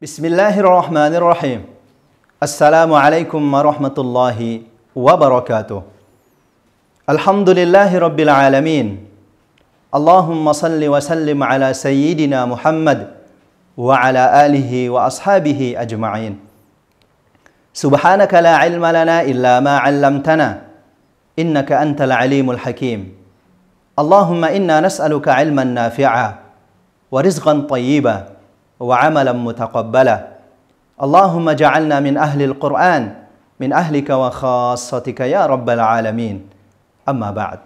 بسم الله الرحمن الرحيم السلام عليكم ورحمة الله وبركاته الحمد لله رب العالمين اللهم صل وسلم على سيدنا محمد وعلى آله وأصحابه أجمعين سبحانك لا علم لنا إلا ما علمتنا إنك أنت العليم الحكيم اللهم إنا نسألك علما نافعا ورزقا طيبا وعملا متقبلا اللهم جعلنا من أهل القرآن من أهلك وخاصتك يا رب العالمين أما بعد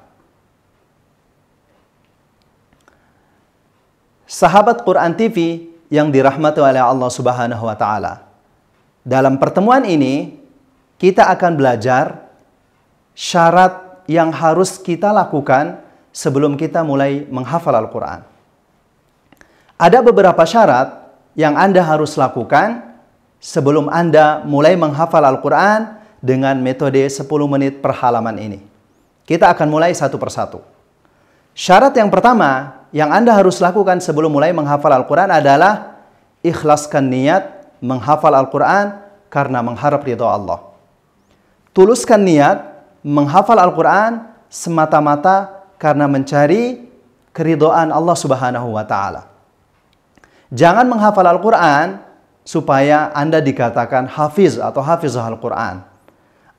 Sahabat Quran TV yang dirahmati oleh Allah Subhanahu wa taala. Dalam pertemuan ini kita akan belajar syarat yang harus kita lakukan sebelum kita mulai menghafal Al-Qur'an. Ada beberapa syarat yang Anda harus lakukan sebelum Anda mulai menghafal Al-Quran dengan metode 10 menit per halaman ini. Kita akan mulai satu persatu. Syarat yang pertama yang Anda harus lakukan sebelum mulai menghafal Al-Quran adalah ikhlaskan niat menghafal Al-Quran karena mengharap ridho Allah. Tuluskan niat menghafal Al-Quran semata-mata karena mencari keridoan Allah Subhanahu wa taala. Jangan menghafal Al-Quran supaya Anda dikatakan hafiz atau hafizah Al-Quran.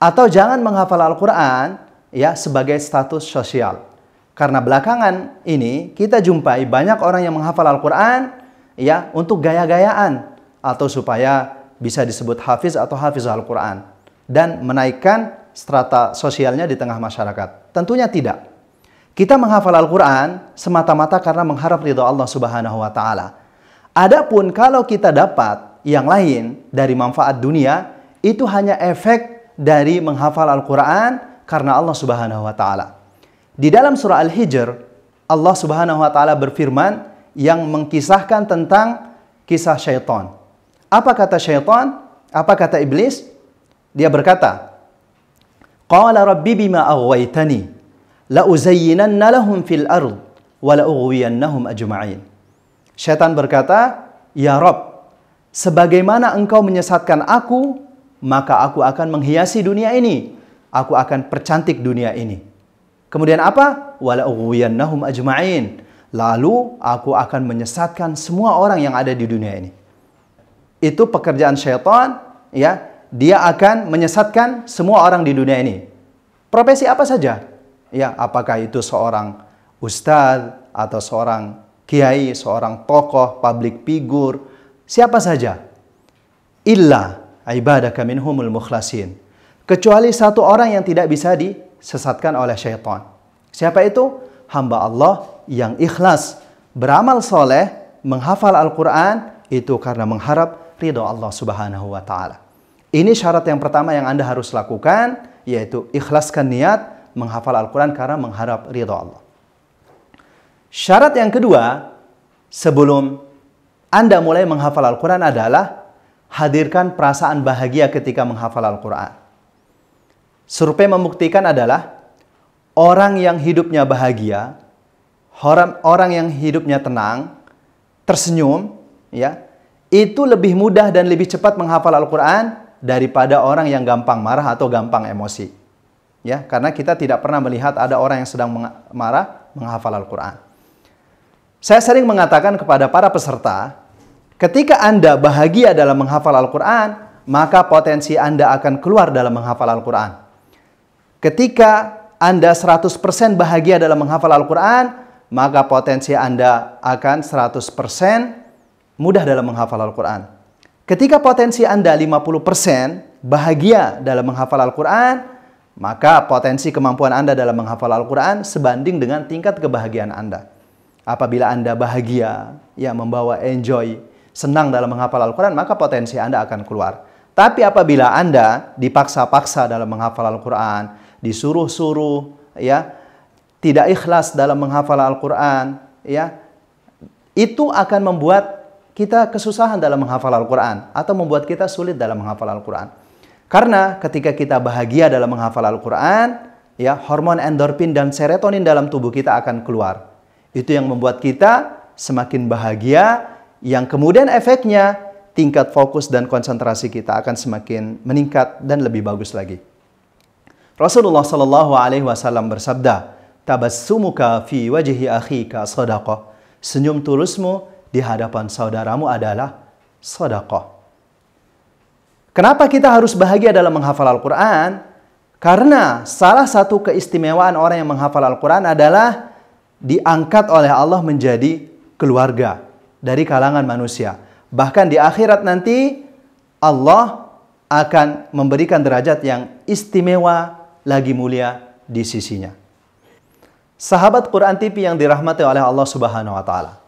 Atau jangan menghafal Al-Quran ya sebagai status sosial. Karena belakangan ini kita jumpai banyak orang yang menghafal Al-Quran ya untuk gaya-gayaan atau supaya bisa disebut hafiz atau hafizah Al-Quran dan menaikkan strata sosialnya di tengah masyarakat. Tentunya tidak. Kita menghafal Al-Quran semata-mata karena mengharap ridho Allah Subhanahu wa Ta'ala Adapun kalau kita dapat yang lain dari manfaat dunia, itu hanya efek dari menghafal Al-Quran karena Allah Subhanahu wa Ta'ala. Di dalam Surah Al-Hijr, Allah Subhanahu wa Ta'ala berfirman yang mengkisahkan tentang kisah syaitan. Apa kata syaitan? Apa kata iblis? Dia berkata, Qala rabbi bima aghwaytani la uzayyinanna lahum fil ardh wa la ughwiyannahum ajma'in. Syaitan berkata, "Ya Rob, sebagaimana engkau menyesatkan aku, maka aku akan menghiasi dunia ini. Aku akan percantik dunia ini." Kemudian apa? Walauwiyannahum ajma'in. Lalu aku akan menyesatkan semua orang yang ada di dunia ini. Itu pekerjaan syaitan, ya. Dia akan menyesatkan semua orang di dunia ini. Profesi apa saja? Ya, apakah itu seorang ustadz atau seorang kiai, seorang tokoh, public figure, siapa saja. Illa ibadaka minhumul mukhlasin. Kecuali satu orang yang tidak bisa disesatkan oleh syaitan. Siapa itu? Hamba Allah yang ikhlas, beramal soleh, menghafal Al-Quran, itu karena mengharap ridho Allah subhanahu wa ta'ala. Ini syarat yang pertama yang Anda harus lakukan, yaitu ikhlaskan niat menghafal Al-Quran karena mengharap ridho Allah. Syarat yang kedua, sebelum Anda mulai menghafal Al-Quran adalah hadirkan perasaan bahagia ketika menghafal Al-Quran. Survei membuktikan adalah orang yang hidupnya bahagia, orang, yang hidupnya tenang, tersenyum, ya, itu lebih mudah dan lebih cepat menghafal Al-Quran daripada orang yang gampang marah atau gampang emosi. Ya, karena kita tidak pernah melihat ada orang yang sedang marah menghafal Al-Quran. Saya sering mengatakan kepada para peserta, ketika Anda bahagia dalam menghafal Al-Quran, maka potensi Anda akan keluar dalam menghafal Al-Quran. Ketika Anda 100% bahagia dalam menghafal Al-Quran, maka potensi Anda akan 100% mudah dalam menghafal Al-Quran. Ketika potensi Anda 50% bahagia dalam menghafal Al-Quran, maka potensi kemampuan Anda dalam menghafal Al-Quran sebanding dengan tingkat kebahagiaan Anda. Apabila Anda bahagia, ya membawa enjoy, senang dalam menghafal Al-Quran, maka potensi Anda akan keluar. Tapi apabila Anda dipaksa-paksa dalam menghafal Al-Quran, disuruh-suruh, ya tidak ikhlas dalam menghafal Al-Quran, ya itu akan membuat kita kesusahan dalam menghafal Al-Quran atau membuat kita sulit dalam menghafal Al-Quran. Karena ketika kita bahagia dalam menghafal Al-Quran, ya hormon endorfin dan serotonin dalam tubuh kita akan keluar. Itu yang membuat kita semakin bahagia yang kemudian efeknya tingkat fokus dan konsentrasi kita akan semakin meningkat dan lebih bagus lagi. Rasulullah Shallallahu Alaihi Wasallam bersabda, "Tabassumuka fi wajhi akhika sadaqah." Senyum tulusmu di hadapan saudaramu adalah sadaqah. Kenapa kita harus bahagia dalam menghafal Al-Quran? Karena salah satu keistimewaan orang yang menghafal Al-Quran adalah diangkat oleh Allah menjadi keluarga dari kalangan manusia. Bahkan di akhirat nanti Allah akan memberikan derajat yang istimewa lagi mulia di sisinya. Sahabat Quran TV yang dirahmati oleh Allah Subhanahu wa taala.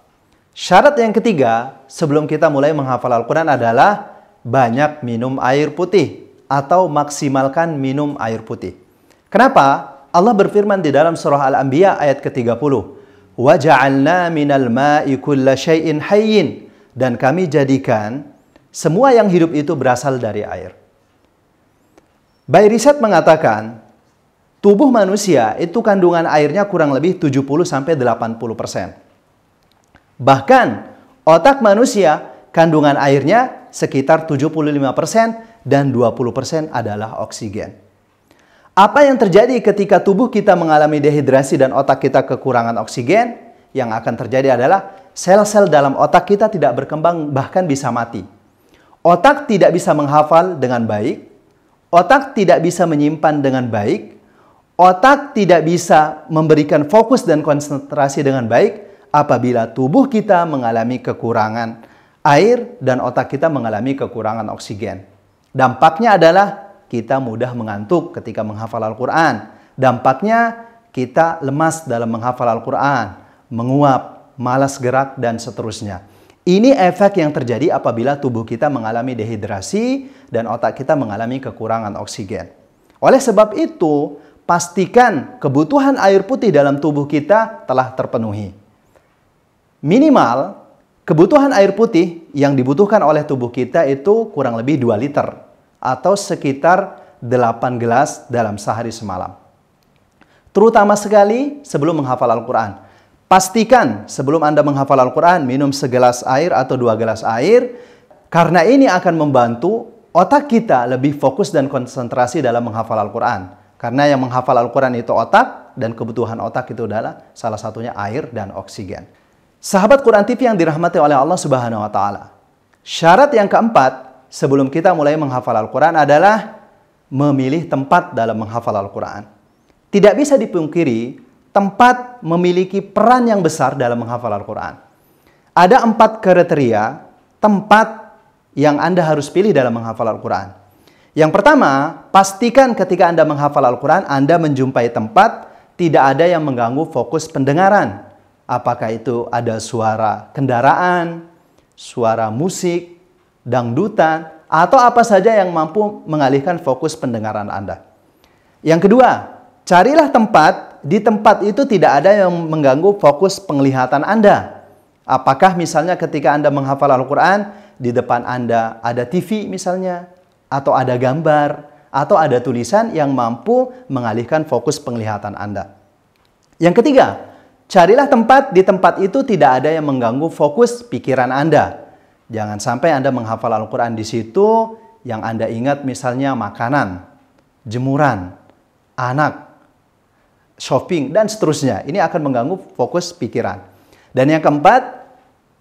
Syarat yang ketiga sebelum kita mulai menghafal Al-Qur'an adalah banyak minum air putih atau maksimalkan minum air putih. Kenapa? Allah berfirman di dalam surah Al-Anbiya ayat ke-30. وَجَعَلْنَا مِنَ الْمَاءِ كُلَّ شَيْءٍ حَيِّنْ Dan kami jadikan semua yang hidup itu berasal dari air. By riset mengatakan, tubuh manusia itu kandungan airnya kurang lebih 70-80%. Bahkan, otak manusia kandungan airnya sekitar 75% dan 20% adalah oksigen. Apa yang terjadi ketika tubuh kita mengalami dehidrasi dan otak kita kekurangan oksigen? Yang akan terjadi adalah sel-sel dalam otak kita tidak berkembang bahkan bisa mati. Otak tidak bisa menghafal dengan baik, otak tidak bisa menyimpan dengan baik, otak tidak bisa memberikan fokus dan konsentrasi dengan baik apabila tubuh kita mengalami kekurangan air dan otak kita mengalami kekurangan oksigen. Dampaknya adalah kita mudah mengantuk ketika menghafal Al-Quran. Dampaknya kita lemas dalam menghafal Al-Quran, menguap, malas gerak, dan seterusnya. Ini efek yang terjadi apabila tubuh kita mengalami dehidrasi dan otak kita mengalami kekurangan oksigen. Oleh sebab itu, pastikan kebutuhan air putih dalam tubuh kita telah terpenuhi. Minimal, kebutuhan air putih yang dibutuhkan oleh tubuh kita itu kurang lebih 2 liter atau sekitar 8 gelas dalam sehari semalam. Terutama sekali sebelum menghafal Al-Quran. Pastikan sebelum Anda menghafal Al-Quran, minum segelas air atau dua gelas air, karena ini akan membantu otak kita lebih fokus dan konsentrasi dalam menghafal Al-Quran. Karena yang menghafal Al-Quran itu otak, dan kebutuhan otak itu adalah salah satunya air dan oksigen. Sahabat Quran TV yang dirahmati oleh Allah Subhanahu wa Ta'ala, syarat yang keempat sebelum kita mulai menghafal Al-Quran adalah memilih tempat dalam menghafal Al-Quran. Tidak bisa dipungkiri, tempat memiliki peran yang besar dalam menghafal Al-Quran. Ada empat kriteria tempat yang Anda harus pilih dalam menghafal Al-Quran. Yang pertama, pastikan ketika Anda menghafal Al-Quran, Anda menjumpai tempat tidak ada yang mengganggu fokus pendengaran. Apakah itu ada suara kendaraan, suara musik, dangdutan, atau apa saja yang mampu mengalihkan fokus pendengaran Anda. Yang kedua, carilah tempat. Di tempat itu tidak ada yang mengganggu fokus penglihatan Anda. Apakah misalnya ketika Anda menghafal Al-Quran, di depan Anda ada TV misalnya, atau ada gambar, atau ada tulisan yang mampu mengalihkan fokus penglihatan Anda. Yang ketiga, carilah tempat. Di tempat itu tidak ada yang mengganggu fokus pikiran Anda. Jangan sampai Anda menghafal Al-Quran di situ yang Anda ingat misalnya makanan, jemuran, anak, shopping, dan seterusnya. Ini akan mengganggu fokus pikiran. Dan yang keempat,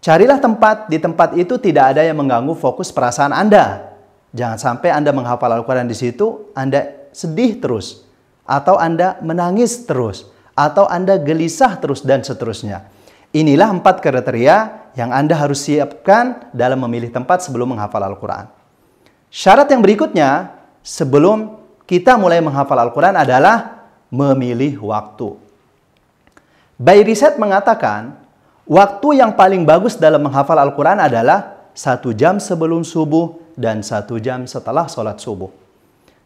carilah tempat. Di tempat itu tidak ada yang mengganggu fokus perasaan Anda. Jangan sampai Anda menghafal Al-Quran di situ, Anda sedih terus. Atau Anda menangis terus. Atau Anda gelisah terus dan seterusnya. Inilah empat kriteria yang Anda harus siapkan dalam memilih tempat sebelum menghafal Al-Quran. Syarat yang berikutnya, sebelum kita mulai menghafal Al-Quran adalah memilih waktu. By riset mengatakan, waktu yang paling bagus dalam menghafal Al-Quran adalah satu jam sebelum subuh dan satu jam setelah sholat subuh.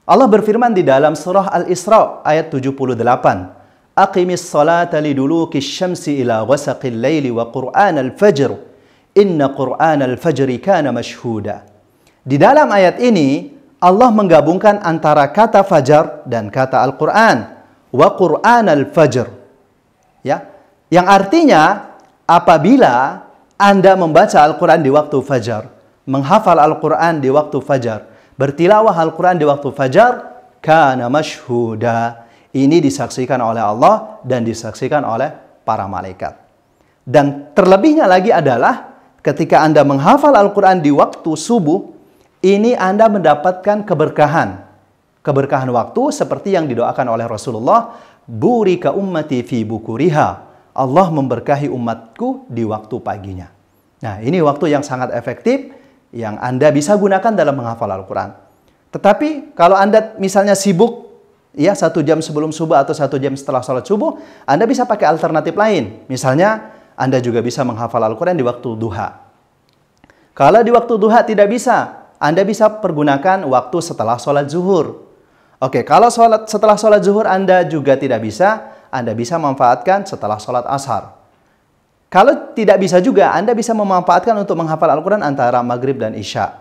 Allah berfirman di dalam surah Al-Isra ayat 78, Aqimis salata liduluki syamsi ila wasaqil laili wa qur'an al-fajr. Inna qur'an al-fajri kana mashhuda. Di dalam ayat ini, Allah menggabungkan antara kata fajar dan kata Al-Quran. Wa Qur'an al-fajr. Ya, yang artinya apabila Anda membaca Al-Quran di waktu fajar, menghafal Al-Quran di waktu fajar, bertilawah Al-Quran di waktu fajar, kana mashhuda. Ini disaksikan oleh Allah dan disaksikan oleh para malaikat. Dan terlebihnya lagi adalah ketika Anda menghafal Al-Quran di waktu subuh, ini Anda mendapatkan keberkahan. Keberkahan waktu seperti yang didoakan oleh Rasulullah, Burika ummati fi bukuriha. Allah memberkahi umatku di waktu paginya. Nah, ini waktu yang sangat efektif yang Anda bisa gunakan dalam menghafal Al-Quran. Tetapi kalau Anda misalnya sibuk ya satu jam sebelum subuh atau satu jam setelah sholat subuh, Anda bisa pakai alternatif lain. Misalnya, Anda juga bisa menghafal Al-Quran di waktu duha. Kalau di waktu duha tidak bisa, Anda bisa pergunakan waktu setelah sholat zuhur. Oke, kalau sholat, setelah sholat zuhur Anda juga tidak bisa, Anda bisa memanfaatkan setelah sholat ashar. Kalau tidak bisa juga, Anda bisa memanfaatkan untuk menghafal Al-Quran antara maghrib dan isya.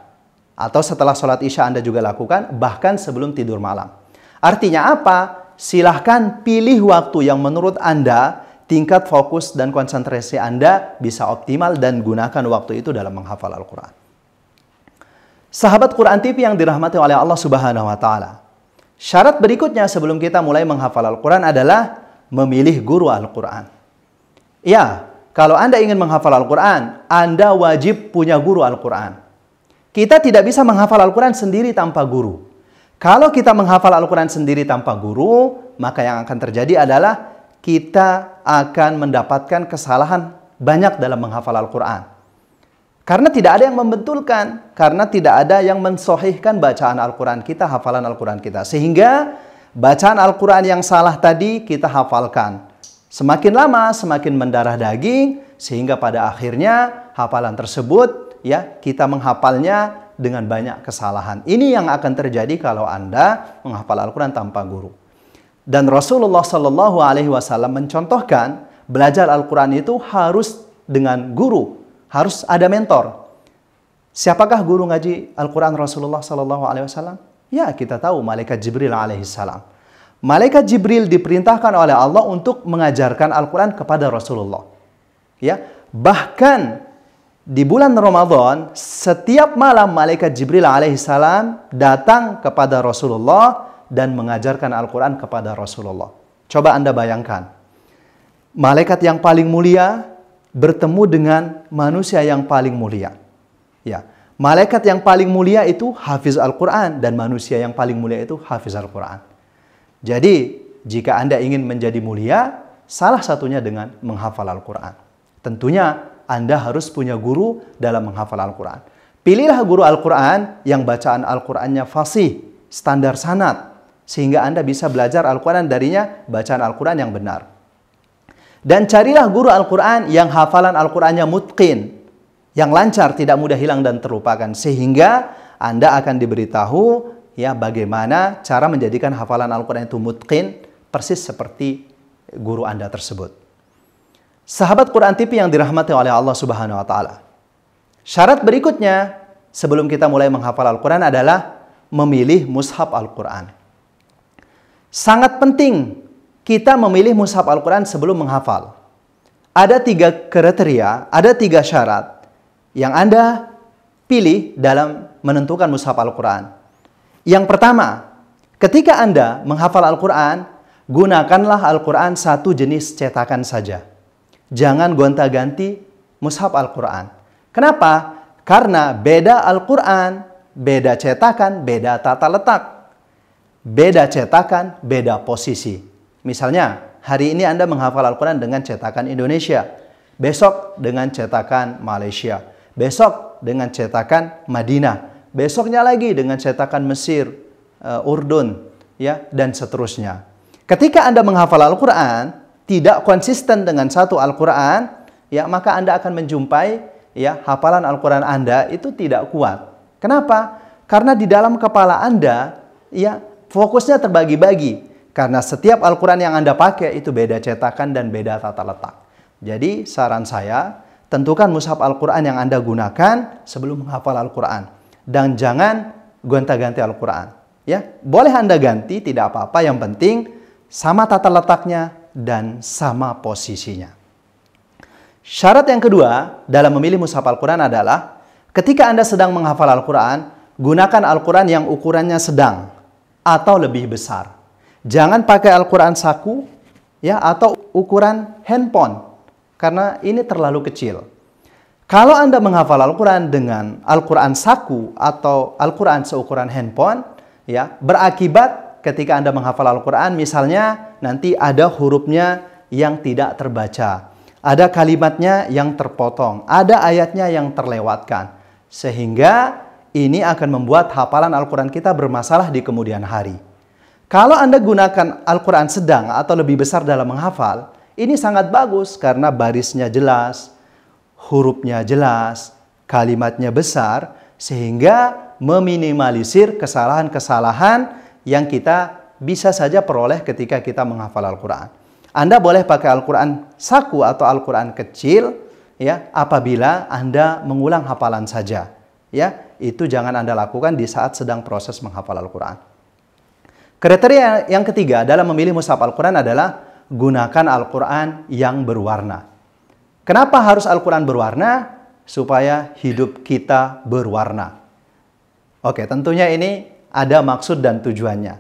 Atau setelah sholat isya Anda juga lakukan, bahkan sebelum tidur malam. Artinya apa? Silahkan pilih waktu yang menurut Anda tingkat fokus dan konsentrasi Anda bisa optimal dan gunakan waktu itu dalam menghafal Al-Quran. Sahabat Quran TV yang dirahmati oleh Allah Subhanahu wa Ta'ala, syarat berikutnya sebelum kita mulai menghafal Al-Quran adalah memilih guru Al-Quran. Ya, kalau Anda ingin menghafal Al-Quran, Anda wajib punya guru Al-Quran. Kita tidak bisa menghafal Al-Quran sendiri tanpa guru. Kalau kita menghafal Al-Quran sendiri tanpa guru, maka yang akan terjadi adalah kita akan mendapatkan kesalahan banyak dalam menghafal Al-Quran. Karena tidak ada yang membetulkan, karena tidak ada yang mensohihkan bacaan Al-Quran kita, hafalan Al-Quran kita. Sehingga bacaan Al-Quran yang salah tadi kita hafalkan. Semakin lama semakin mendarah daging, sehingga pada akhirnya hafalan tersebut ya kita menghafalnya dengan banyak kesalahan. Ini yang akan terjadi kalau Anda menghafal Al-Quran tanpa guru. Dan Rasulullah Shallallahu Alaihi Wasallam mencontohkan belajar Al-Quran itu harus dengan guru, harus ada mentor. Siapakah guru ngaji Al-Quran Rasulullah Shallallahu Alaihi Wasallam? Ya kita tahu malaikat Jibril alaihissalam. Malaikat Jibril diperintahkan oleh Allah untuk mengajarkan Al-Quran kepada Rasulullah. Ya, bahkan di bulan Ramadan, setiap malam malaikat Jibril alaihissalam datang kepada Rasulullah dan mengajarkan Al-Quran kepada Rasulullah. Coba Anda bayangkan, malaikat yang paling mulia bertemu dengan manusia yang paling mulia. Ya, malaikat yang paling mulia itu hafiz Al-Quran dan manusia yang paling mulia itu hafiz Al-Quran. Jadi, jika Anda ingin menjadi mulia, salah satunya dengan menghafal Al-Quran. Tentunya anda harus punya guru dalam menghafal Al-Quran. Pilihlah guru Al-Quran yang bacaan Al-Qurannya fasih, standar sanat, sehingga Anda bisa belajar Al-Quran darinya bacaan Al-Quran yang benar. Dan carilah guru Al-Quran yang hafalan Al-Qurannya mutqin, yang lancar, tidak mudah hilang dan terlupakan. Sehingga Anda akan diberitahu ya bagaimana cara menjadikan hafalan Al-Quran itu mutqin, persis seperti guru Anda tersebut. Sahabat Quran TV yang dirahmati oleh Allah Subhanahu wa taala. Syarat berikutnya sebelum kita mulai menghafal Al-Qur'an adalah memilih mushaf Al-Qur'an. Sangat penting kita memilih mushaf Al-Qur'an sebelum menghafal. Ada tiga kriteria, ada tiga syarat yang Anda pilih dalam menentukan mushaf Al-Qur'an. Yang pertama, ketika Anda menghafal Al-Qur'an, gunakanlah Al-Qur'an satu jenis cetakan saja jangan gonta-ganti mushaf Al-Quran. Kenapa? Karena beda Al-Quran, beda cetakan, beda tata letak. Beda cetakan, beda posisi. Misalnya, hari ini Anda menghafal Al-Quran dengan cetakan Indonesia. Besok dengan cetakan Malaysia. Besok dengan cetakan Madinah. Besoknya lagi dengan cetakan Mesir, eh, Urdun, ya dan seterusnya. Ketika Anda menghafal Al-Quran, tidak konsisten dengan satu Al-Quran, ya maka Anda akan menjumpai ya hafalan Al-Quran Anda itu tidak kuat. Kenapa? Karena di dalam kepala Anda ya fokusnya terbagi-bagi. Karena setiap Al-Quran yang Anda pakai itu beda cetakan dan beda tata letak. Jadi saran saya, tentukan mushaf Al-Quran yang Anda gunakan sebelum menghafal Al-Quran. Dan jangan gonta-ganti Al-Quran. Ya, boleh Anda ganti, tidak apa-apa. Yang penting sama tata letaknya, dan sama posisinya. Syarat yang kedua dalam memilih mushaf Al-Quran adalah ketika Anda sedang menghafal Al-Quran, gunakan Al-Quran yang ukurannya sedang atau lebih besar. Jangan pakai Al-Quran saku ya atau ukuran handphone karena ini terlalu kecil. Kalau Anda menghafal Al-Quran dengan Al-Quran saku atau Al-Quran seukuran handphone, ya berakibat ketika Anda menghafal Al-Quran, misalnya nanti ada hurufnya yang tidak terbaca, ada kalimatnya yang terpotong, ada ayatnya yang terlewatkan, sehingga ini akan membuat hafalan Al-Quran kita bermasalah di kemudian hari. Kalau Anda gunakan Al-Quran sedang atau lebih besar dalam menghafal, ini sangat bagus karena barisnya jelas, hurufnya jelas, kalimatnya besar, sehingga meminimalisir kesalahan-kesalahan yang kita bisa saja peroleh ketika kita menghafal Al-Quran. Anda boleh pakai Al-Quran saku atau Al-Quran kecil ya apabila Anda mengulang hafalan saja. Ya, itu jangan Anda lakukan di saat sedang proses menghafal Al-Quran. Kriteria yang ketiga dalam memilih mushaf Al-Quran adalah gunakan Al-Quran yang berwarna. Kenapa harus Al-Quran berwarna? Supaya hidup kita berwarna. Oke, tentunya ini ada maksud dan tujuannya.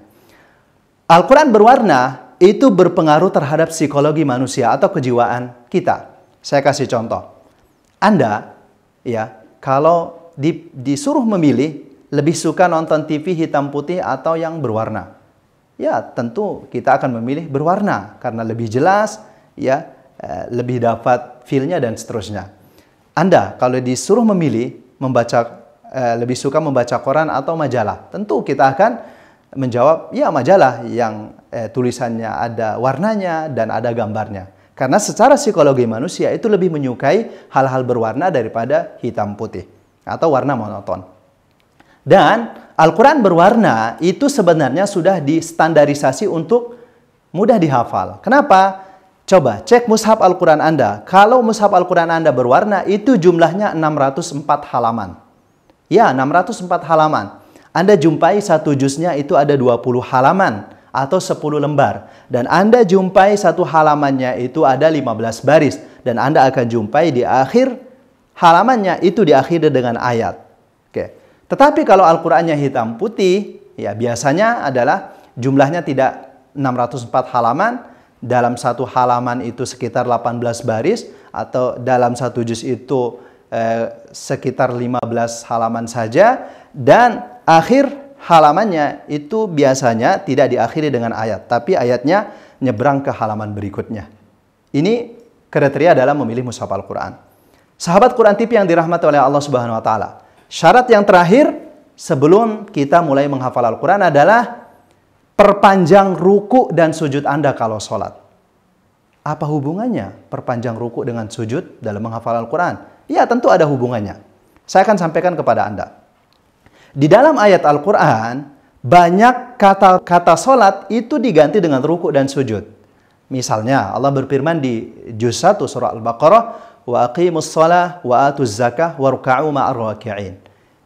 Al-Quran berwarna itu berpengaruh terhadap psikologi manusia atau kejiwaan kita. Saya kasih contoh. Anda, ya, kalau di, disuruh memilih, lebih suka nonton TV hitam putih atau yang berwarna. Ya, tentu kita akan memilih berwarna karena lebih jelas, ya, eh, lebih dapat feel-nya dan seterusnya. Anda kalau disuruh memilih membaca Eh, lebih suka membaca koran atau majalah? Tentu kita akan menjawab, ya majalah yang eh, tulisannya ada warnanya dan ada gambarnya. Karena secara psikologi manusia itu lebih menyukai hal-hal berwarna daripada hitam putih atau warna monoton. Dan Al-Quran berwarna itu sebenarnya sudah distandarisasi untuk mudah dihafal. Kenapa? Coba cek mushaf Al-Quran Anda. Kalau mushaf Al-Quran Anda berwarna itu jumlahnya 604 halaman. Ya, 604 halaman. Anda jumpai satu jusnya itu ada 20 halaman atau 10 lembar. Dan Anda jumpai satu halamannya itu ada 15 baris. Dan Anda akan jumpai di akhir halamannya itu diakhiri dengan ayat. Oke. Tetapi kalau Al-Qur'annya hitam putih, ya biasanya adalah jumlahnya tidak 604 halaman, dalam satu halaman itu sekitar 18 baris atau dalam satu juz itu eh, sekitar 15 halaman saja dan akhir halamannya itu biasanya tidak diakhiri dengan ayat tapi ayatnya nyebrang ke halaman berikutnya. Ini kriteria dalam memilih mushaf Al-Qur'an. Sahabat Quran TV yang dirahmati oleh Allah Subhanahu wa taala. Syarat yang terakhir sebelum kita mulai menghafal Al-Qur'an adalah perpanjang ruku dan sujud Anda kalau sholat. Apa hubungannya perpanjang ruku dengan sujud dalam menghafal Al-Quran? Ya, tentu ada hubungannya. Saya akan sampaikan kepada Anda. Di dalam ayat Al-Quran, banyak kata-kata solat itu diganti dengan ruku dan sujud. Misalnya, Allah berfirman di juz 1 surah Al-Baqarah, wa aqimus salah wa atuz zakah wa ruka'u ma'arwaki'in.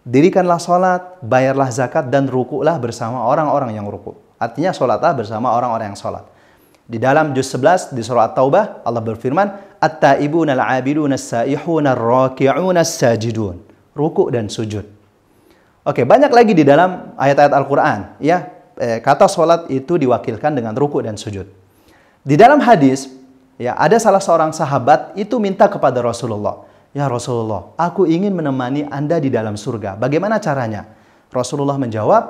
Dirikanlah solat, bayarlah zakat, dan rukulah bersama orang-orang yang ruku. Artinya solatlah bersama orang-orang yang solat. Di dalam juz 11 di surah At-Taubah, Allah berfirman, At-ta'ibun al-abidun as-saihun ar-raki'un as-sajidun. Ruku dan sujud. Oke, banyak lagi di dalam ayat-ayat Al-Qur'an ya. Eh, kata sholat itu diwakilkan dengan ruku dan sujud. Di dalam hadis ya ada salah seorang sahabat itu minta kepada Rasulullah, "Ya Rasulullah, aku ingin menemani Anda di dalam surga. Bagaimana caranya?" Rasulullah menjawab,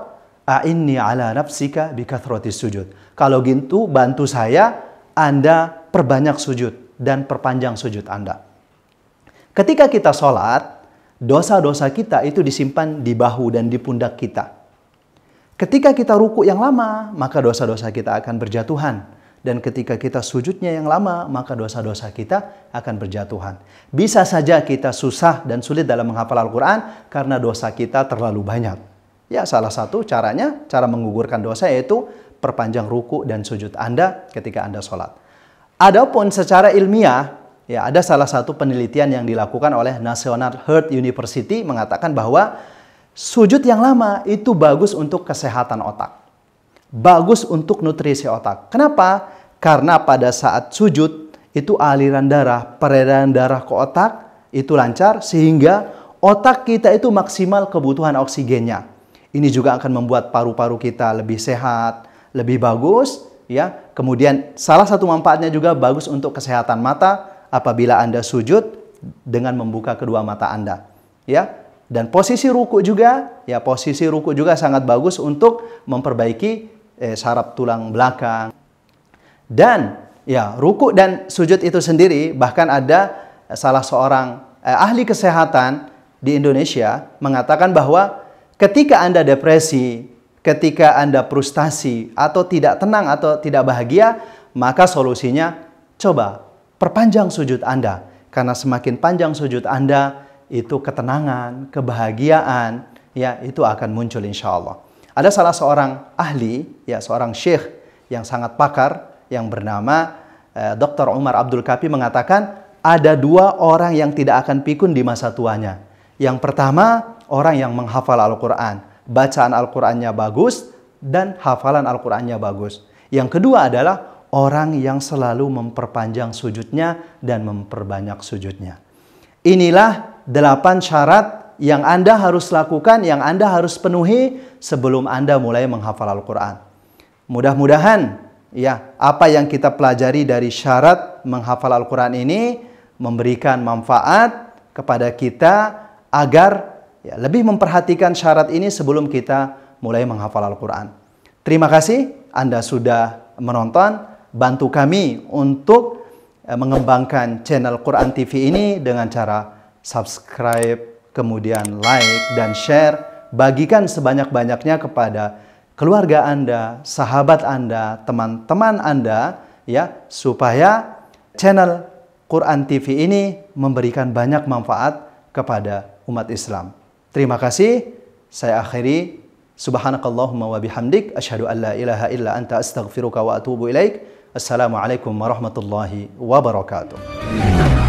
"A'inni ala nafsika bikathrotis sujud." Kalau gitu bantu saya Anda perbanyak sujud dan perpanjang sujud Anda. Ketika kita sholat, dosa-dosa kita itu disimpan di bahu dan di pundak kita. Ketika kita ruku yang lama, maka dosa-dosa kita akan berjatuhan. Dan ketika kita sujudnya yang lama, maka dosa-dosa kita akan berjatuhan. Bisa saja kita susah dan sulit dalam menghafal Al-Quran karena dosa kita terlalu banyak. Ya, salah satu caranya, cara menggugurkan dosa yaitu perpanjang ruku dan sujud Anda ketika Anda sholat. Adapun secara ilmiah, ya ada salah satu penelitian yang dilakukan oleh National Heart University mengatakan bahwa sujud yang lama itu bagus untuk kesehatan otak. Bagus untuk nutrisi otak. Kenapa? Karena pada saat sujud itu aliran darah, peredaran darah ke otak itu lancar sehingga otak kita itu maksimal kebutuhan oksigennya. Ini juga akan membuat paru-paru kita lebih sehat, lebih bagus ya. Kemudian salah satu manfaatnya juga bagus untuk kesehatan mata apabila Anda sujud dengan membuka kedua mata Anda, ya. Dan posisi ruku juga, ya posisi ruku juga sangat bagus untuk memperbaiki eh, saraf tulang belakang. Dan ya ruku dan sujud itu sendiri bahkan ada salah seorang eh, ahli kesehatan di Indonesia mengatakan bahwa ketika Anda depresi, ketika Anda frustasi atau tidak tenang atau tidak bahagia, maka solusinya coba perpanjang sujud Anda. Karena semakin panjang sujud Anda, itu ketenangan, kebahagiaan, ya itu akan muncul insya Allah. Ada salah seorang ahli, ya seorang syekh yang sangat pakar, yang bernama eh, Dr. Umar Abdul Kapi mengatakan, ada dua orang yang tidak akan pikun di masa tuanya. Yang pertama, orang yang menghafal Al-Quran bacaan Al-Qur'annya bagus dan hafalan Al-Qur'annya bagus. Yang kedua adalah orang yang selalu memperpanjang sujudnya dan memperbanyak sujudnya. Inilah delapan syarat yang Anda harus lakukan, yang Anda harus penuhi sebelum Anda mulai menghafal Al-Qur'an. Mudah-mudahan ya apa yang kita pelajari dari syarat menghafal Al-Quran ini memberikan manfaat kepada kita agar ya, lebih memperhatikan syarat ini sebelum kita mulai menghafal Al-Quran. Terima kasih Anda sudah menonton. Bantu kami untuk eh, mengembangkan channel Quran TV ini dengan cara subscribe, kemudian like dan share. Bagikan sebanyak-banyaknya kepada keluarga Anda, sahabat Anda, teman-teman Anda ya supaya channel Quran TV ini memberikan banyak manfaat kepada umat Islam. Terima kasih. Saya akhiri. Subhanakallahumma wa bihamdik. Ashadu an la ilaha illa anta astaghfiruka wa atubu ilaik. Assalamualaikum warahmatullahi wabarakatuh.